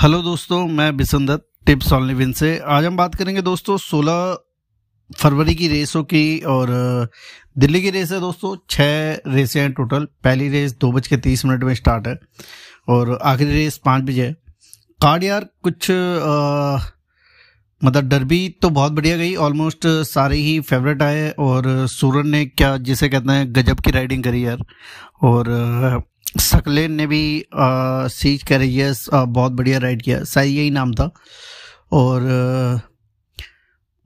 hello दोस्तों मैं Bishan Dutt tips on living से आज हम बात करेंगे दोस्तों 16 फरवरी की रेसों की और दिल्ली की रेस है दोस्तों छः रेसें हैं टोटल पहली रेस दो बज के तीस मिनट में स्टार्ट है और आखिरी रेस पाँच बजे है कार्ड यार कुछ आ, मतलब डरबी तो बहुत बढ़िया गई ऑलमोस्ट सारे ही फेवरेट आए और सूरन ने क्या जिसे कहते हैं गजब की राइडिंग करी यार और सकलेन ने भी सीज है बहुत बढ़िया राइड किया शायद यही नाम था और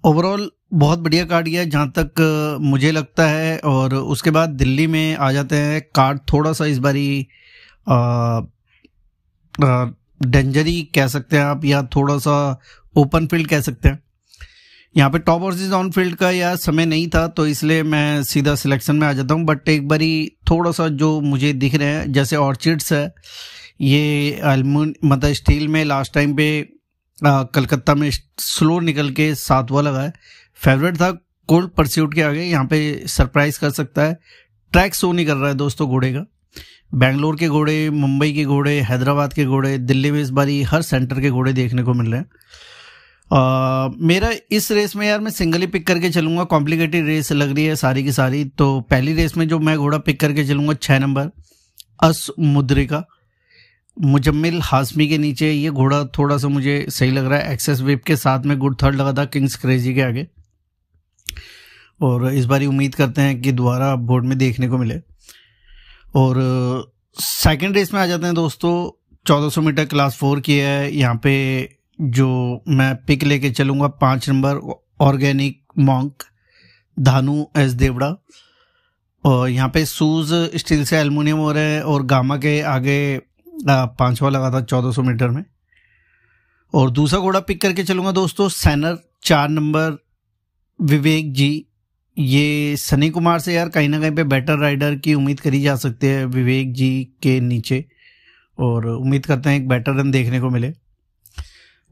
ओवरऑल बहुत बढ़िया कार्ड किया जहाँ तक मुझे लगता है और उसके बाद दिल्ली में आ जाते हैं कार्ड थोड़ा सा इस बारी डेंजरी कह सकते हैं आप या थोड़ा सा ओपन फील्ड कह सकते हैं यहाँ पे टॉप वर्सेज ऑन फील्ड का या समय नहीं था तो इसलिए मैं सीधा सिलेक्शन में आ जाता हूँ बट एक बारी थोड़ा सा जो मुझे दिख रहे हैं जैसे ऑर्चिड्स है ये मतलब स्टील में लास्ट टाइम पे आ, कलकत्ता में स्लो निकल के सातवा लगा है फेवरेट था कोल्ड परस्यूट के आगे यहाँ पे सरप्राइज कर सकता है ट्रैक शो नहीं कर रहा है दोस्तों घोड़े का बेंगलोर के घोड़े मुंबई के घोड़े हैदराबाद के घोड़े दिल्ली में इस बारी हर सेंटर के घोड़े देखने को मिल रहे हैं मेरा इस रेस में यार मैं सिंगल ही पिक करके चलूंगा कॉम्प्लिकेटेड रेस लग रही है सारी की सारी तो पहली रेस में जो मैं घोड़ा पिक करके चलूंगा छः नंबर अस मुद्रिका मुजम्मिल हाशमी के नीचे ये घोड़ा थोड़ा सा मुझे सही लग रहा है एक्सेस वेब के साथ में गुड थर्ड लगा था किंग्स क्रेजी के आगे और इस बार उम्मीद करते हैं कि दोबारा बोर्ड में देखने को मिले और सेकंड रेस में आ जाते हैं दोस्तों 1400 मीटर क्लास फोर की है यहाँ पे जो मैं पिक लेके चलूँगा पाँच नंबर organic monk Dhanu S Devda और यहाँ पे सूज स्टील से एलमिनियम हो रहे हैं और गामा के आगे पाँचवा लगा था चौदह सौ मीटर में और दूसरा घोड़ा पिक करके चलूँगा दोस्तों सैनर चार नंबर विवेक जी ये सनी कुमार से यार कहीं ना कहीं पे बेटर राइडर की उम्मीद करी जा सकती है विवेक जी के नीचे और उम्मीद करते हैं एक बेटर रन देखने को मिले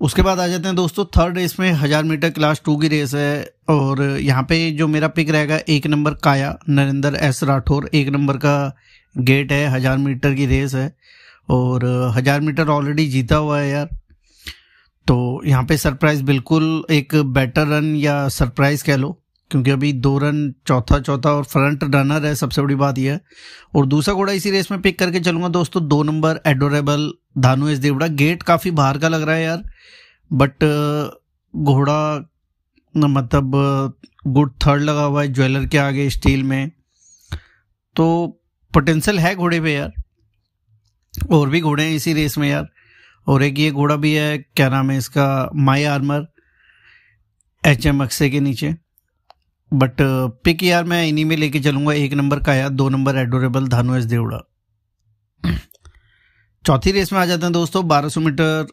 उसके बाद आ जाते हैं दोस्तों थर्ड रेस में हज़ार मीटर क्लास टू की रेस है और यहाँ पे जो मेरा पिक रहेगा एक नंबर काया नरेंद्र एस राठौर एक नंबर का गेट है हज़ार मीटर की रेस है और हज़ार मीटर ऑलरेडी जीता हुआ है यार तो यहाँ पे सरप्राइज़ बिल्कुल एक बेटर रन या सरप्राइज़ कह लो क्योंकि अभी दो रन चौथा चौथा और फ्रंट रनर है सबसे बड़ी बात यह है और दूसरा घोड़ा इसी रेस में पिक करके चलूंगा दोस्तों दो number adorable Dhanu S Devda gate काफ़ी बाहर का लग रहा है यार बट घोड़ा मतलब गुड थर्ड लगा हुआ है ज्वेलर के आगे स्टील में तो पोटेंशियल है घोड़े पे यार और भी घोड़े हैं इसी रेस में यार और एक ये घोड़ा भी है क्या नाम है इसका माई आर्मर एच एम अक्से के नीचे बट पिक uh, यार मैं इन्हीं में लेके चलूंगा एक नंबर का यार दो number adorable Dhanu S Devda चौथी रेस में आ जाते हैं दोस्तों 1200 मीटर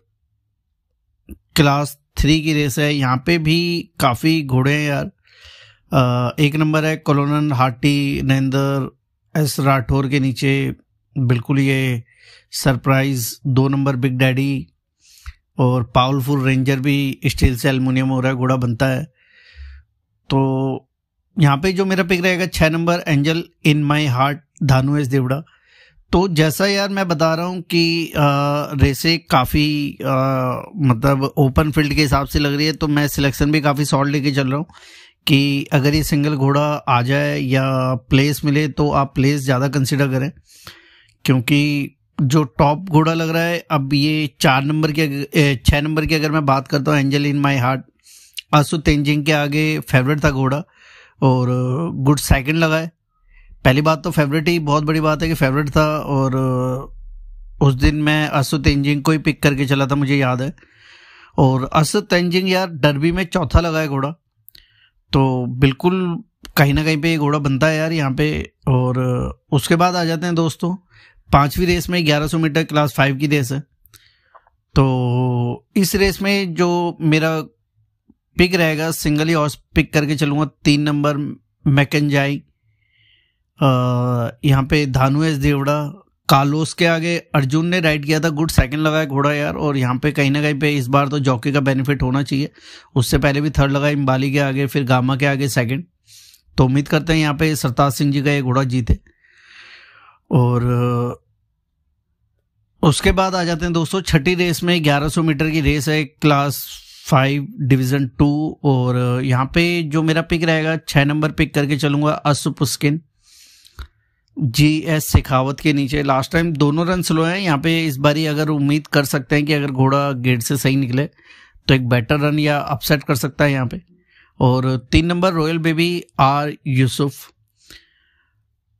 क्लास थ्री की रेस है यहाँ पे भी काफ़ी घोड़े हैं यार एक नंबर है कॉलोनल हाटी नरेंद्र एस राठौर के नीचे बिल्कुल ये सरप्राइज दो नंबर बिग डैडी और पावरफुल रेंजर भी स्टील से एलमिनियम हो रहा है घोड़ा बनता है तो यहाँ पे जो मेरा पिक रहेगा छः number angel in my heart Dhanu S Devda तो जैसा यार मैं बता रहा हूँ कि रेसें काफ़ी मतलब ओपन फील्ड के हिसाब से लग रही है तो मैं सिलेक्शन भी काफ़ी सॉल्ट लेके चल रहा हूँ कि अगर ये सिंगल घोड़ा आ जाए या प्लेस मिले तो आप प्लेस ज़्यादा कंसिडर करें क्योंकि जो टॉप घोड़ा लग रहा है अब ये चार नंबर के छः नंबर की अगर मैं बात करता हूँ एंजल इन माई हार्ट आंसू तेंजिंग के आगे फेवरेट था घोड़ा और गुड सेकंड लगाए पहली बात तो फेवरेट ही बहुत बड़ी बात है कि फेवरेट था और उस दिन मैं असु तेंजिंग को ही पिक करके चला था मुझे याद है और असु तेंजिंग यार डरबी में चौथा लगाए घोड़ा तो बिल्कुल कहीं ना कहीं पे ये घोड़ा बनता है यार यहाँ पे और उसके बाद आ जाते हैं दोस्तों पांचवी रेस में 1100 मीटर क्लास फाइव की रेस है तो इस रेस में जो मेरा पिक रहेगा सिंगल ही हॉर्स पिक करके चलूंगा तीन नंबर मैकनजाई यहाँ पे धानु एस देवड़ा कालोस के आगे अर्जुन ने राइड किया था गुड सेकंड लगाया घोड़ा यार और यहाँ पे कहीं ना कहीं पे इस बार तो जॉकी का बेनिफिट होना चाहिए उससे पहले भी थर्ड लगा इम्बाली के आगे फिर गामा के आगे सेकंड तो उम्मीद करते हैं यहाँ पे सरताज सिंह जी का ये घोड़ा जीते और उसके बाद आ जाते हैं दोस्तों छठी रेस में ग्यारह मीटर की रेस है क्लास फाइव डिवीजन टू और uh, यहाँ पे जो मेरा पिक रहेगा छः नंबर पिक करके चलूंगा पुस्किन जी एस शेखावत के नीचे लास्ट टाइम दोनों रन स्लो हैं यहाँ पे इस बारी अगर उम्मीद कर सकते हैं कि अगर घोड़ा गेट से सही निकले तो एक बेटर रन या अपसेट कर सकता है यहाँ पे और uh, तीन number royal baby R Yusuf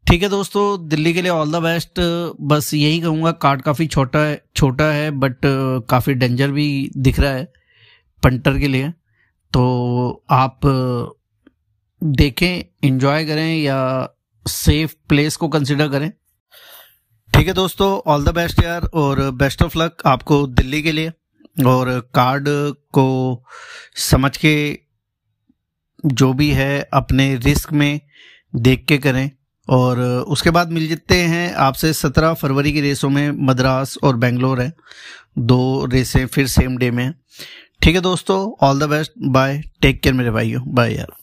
ठीक है दोस्तों दिल्ली के लिए ऑल द बेस्ट बस यही कहूँगा कार्ड काफ़ी छोटा है छोटा है बट काफ़ी डेंजर भी दिख रहा है पंटर के लिए तो आप देखें इंजॉय करें या सेफ प्लेस को कंसिडर करें ठीक है दोस्तों ऑल द बेस्ट यार और बेस्ट ऑफ लक आपको दिल्ली के लिए और कार्ड को समझ के जो भी है अपने रिस्क में देख के करें और उसके बाद मिल जाते हैं आपसे सत्रह फरवरी की रेसों में मद्रास और बेंगलोर है दो रेसें फिर सेम डे में ठीक है दोस्तों all the best bye take care मेरे भाइयों बाय यार